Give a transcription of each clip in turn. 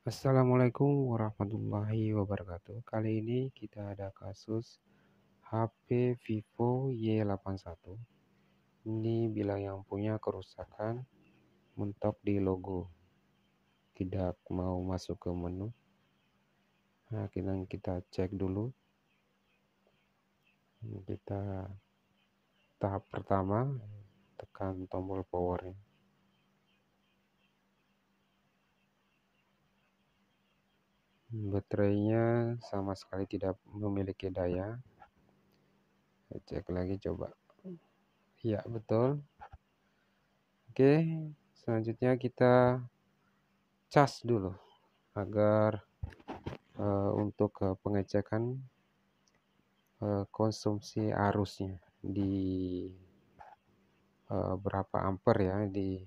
Assalamualaikum warahmatullahi wabarakatuh. Kali ini kita ada kasus HP Vivo Y81. Ini bilang yang punya kerusakan mentok di logo. Tidak mau masuk ke menu. Nah, kita kita cek dulu. Kita tahap pertama tekan tombol powernya. baterainya sama sekali tidak memiliki daya cek lagi coba ya betul oke selanjutnya kita cas dulu agar uh, untuk uh, pengecekan uh, konsumsi arusnya di uh, berapa ampere ya di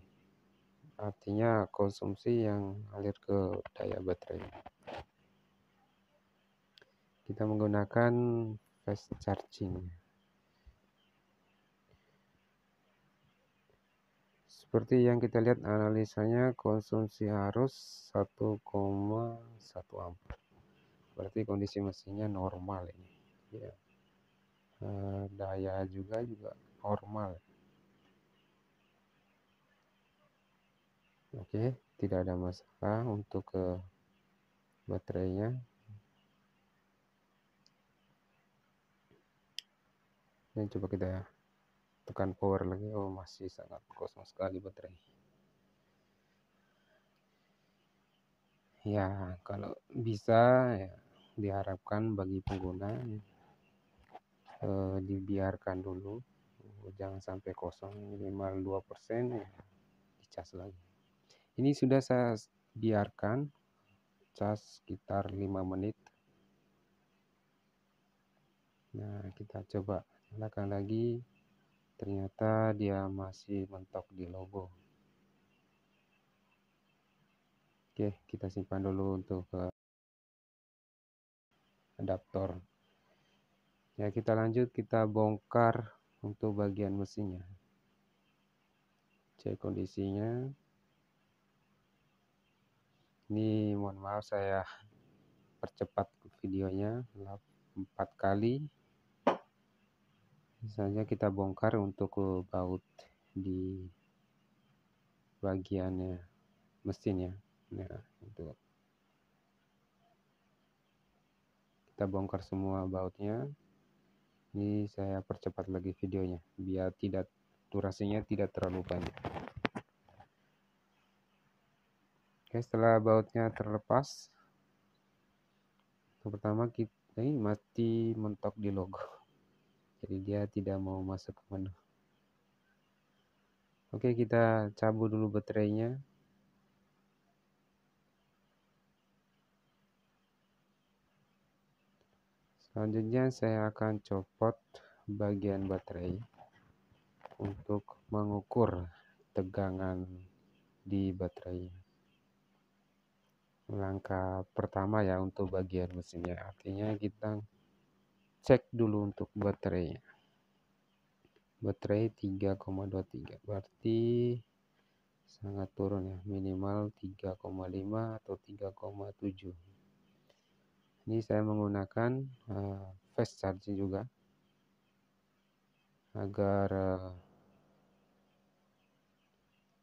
artinya konsumsi yang alir ke daya baterai kita menggunakan fast charging seperti yang kita lihat analisanya konsumsi harus 1,1 ampere berarti kondisi mesinnya normal ini ya eh, daya juga juga normal oke tidak ada masalah untuk ke eh, baterainya ini coba kita tekan power lagi oh masih sangat kosong sekali baterai ya kalau bisa ya, diharapkan bagi pengguna eh, dibiarkan dulu jangan sampai kosong minimal 2% ya, dicas lagi ini sudah saya biarkan cas sekitar 5 menit nah kita coba belakang lagi. Ternyata dia masih mentok di logo. Oke, kita simpan dulu untuk ke eh, adaptor. Ya, kita lanjut kita bongkar untuk bagian mesinnya. Cek kondisinya. Ini mohon maaf saya percepat videonya 4 kali misalnya kita bongkar untuk eh, baut di bagiannya mesin ya nah itu kita bongkar semua bautnya ini saya percepat lagi videonya biar tidak durasinya tidak terlalu banyak. oke setelah bautnya terlepas yang pertama kita ini mati mentok di logo jadi dia tidak mau masuk ke menu oke kita cabut dulu baterainya selanjutnya saya akan copot bagian baterai untuk mengukur tegangan di baterai langkah pertama ya untuk bagian mesinnya artinya kita cek dulu untuk baterainya baterai 3,23 berarti sangat turun ya minimal 3,5 atau 3,7 ini saya menggunakan uh, fast charging juga agar uh,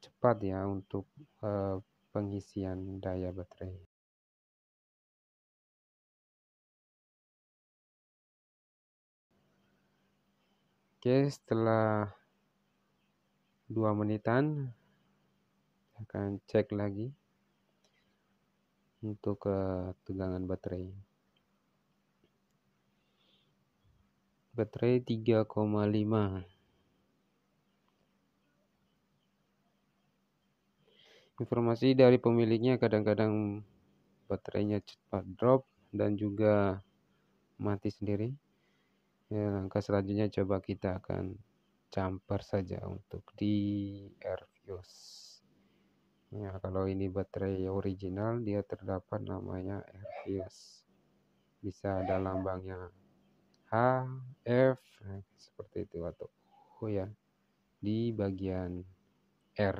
cepat ya untuk uh, pengisian daya baterai Oke, setelah dua menitan akan cek lagi untuk ke tegangan baterai. Baterai 3,5. Informasi dari pemiliknya kadang-kadang baterainya cepat drop dan juga mati sendiri. Ya, langkah selanjutnya coba kita akan campur saja untuk di air fuse. Ya, kalau ini baterai original dia terdapat namanya air fuse. Bisa ada lambangnya H, F nah, seperti itu atau oh ya di bagian R.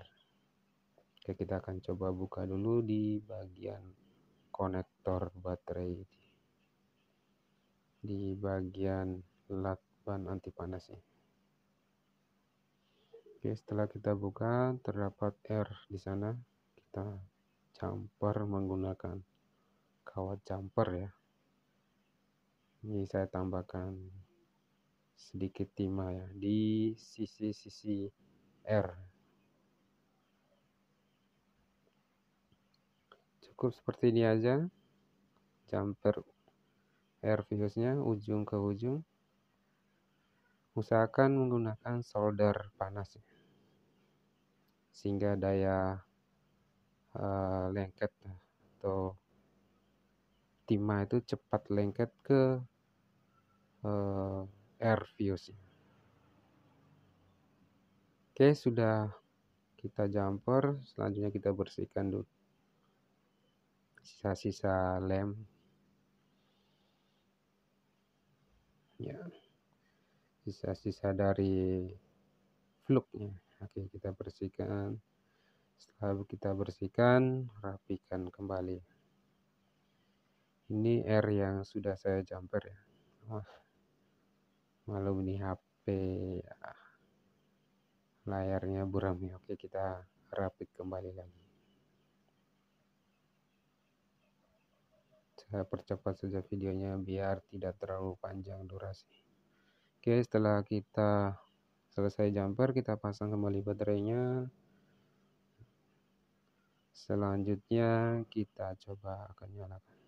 Oke, kita akan coba buka dulu di bagian konektor baterai di bagian lat ban anti panas ya. Oke, setelah kita buka terdapat R di sana. Kita jumper menggunakan kawat jumper ya. Ini saya tambahkan sedikit timah ya di sisi-sisi R. Cukup seperti ini aja. Jumper R fuse-nya ujung ke ujung usahakan menggunakan solder panas ya. sehingga daya uh, lengket atau timah itu cepat lengket ke uh, air fuse ya. oke sudah kita jumper selanjutnya kita bersihkan dulu sisa-sisa lem ya yeah sisa-sisa dari fluknya oke kita bersihkan setelah kita bersihkan rapikan kembali ini air yang sudah saya jumper ya wah malu ini HP ah. layarnya buram ya oke kita rapik kembali lagi saya percepat saja videonya biar tidak terlalu panjang durasi Oke, setelah kita selesai jumper, kita pasang kembali baterainya. Selanjutnya kita coba akan nyalakan.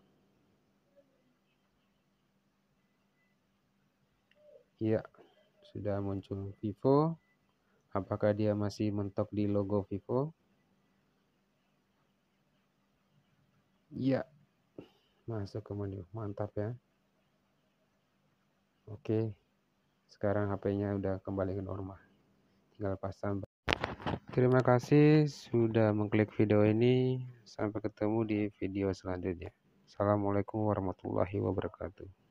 Ya sudah muncul Vivo. Apakah dia masih mentok di logo Vivo? Ya masuk ke menu. Mantap ya. Oke. Okay sekarang HP-nya udah kembali ke normal tinggal pasang terima kasih sudah mengklik video ini sampai ketemu di video selanjutnya Assalamualaikum warahmatullahi wabarakatuh